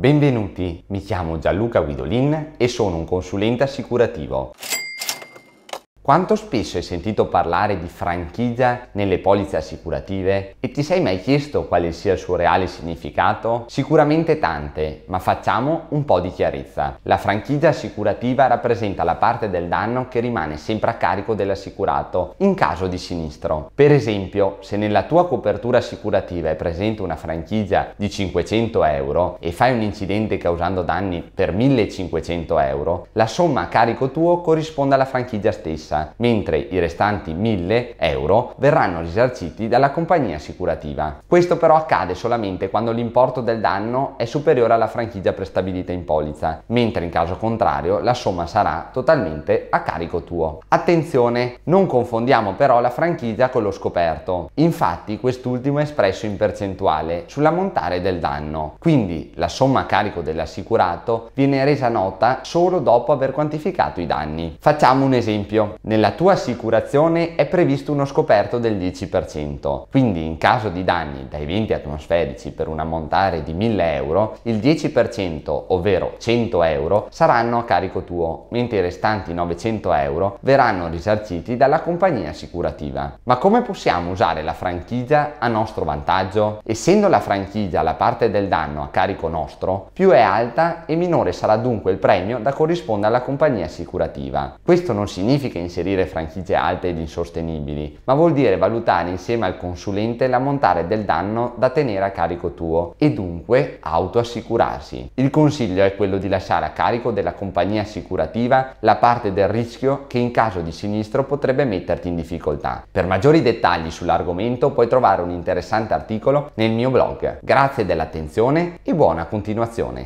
Benvenuti, mi chiamo Gianluca Guidolin e sono un consulente assicurativo. Quanto spesso hai sentito parlare di franchigia nelle polizze assicurative e ti sei mai chiesto quale sia il suo reale significato? Sicuramente tante, ma facciamo un po' di chiarezza. La franchigia assicurativa rappresenta la parte del danno che rimane sempre a carico dell'assicurato in caso di sinistro. Per esempio, se nella tua copertura assicurativa è presente una franchigia di 500 euro e fai un incidente causando danni per 1500 euro, la somma a carico tuo corrisponde alla franchigia stessa stessa, mentre i restanti 1000 euro verranno risarciti dalla compagnia assicurativa. Questo però accade solamente quando l'importo del danno è superiore alla franchigia prestabilita in polizza, mentre in caso contrario la somma sarà totalmente a carico tuo. Attenzione, non confondiamo però la franchigia con lo scoperto. Infatti quest'ultimo è espresso in percentuale sull'ammontare del danno. Quindi la somma a carico dell'assicurato viene resa nota solo dopo aver quantificato i danni. Facciamo un esempio. Nella tua assicurazione è previsto uno scoperto del 10%, quindi in caso di danni dai venti atmosferici per un ammontare di 1000 euro, il 10%, ovvero 100 euro, saranno a carico tuo, mentre i restanti 900 euro verranno risarciti dalla compagnia assicurativa. Ma come possiamo usare la franchigia a nostro vantaggio? Essendo la franchigia la parte del danno a carico nostro, più è alta e minore sarà dunque il premio da corrispondere alla compagnia assicurativa. Questo non significa in inserire franchigie alte ed insostenibili, ma vuol dire valutare insieme al consulente l'ammontare del danno da tenere a carico tuo e dunque autoassicurarsi. Il consiglio è quello di lasciare a carico della compagnia assicurativa la parte del rischio che in caso di sinistro potrebbe metterti in difficoltà. Per maggiori dettagli sull'argomento puoi trovare un interessante articolo nel mio blog. Grazie dell'attenzione e buona continuazione.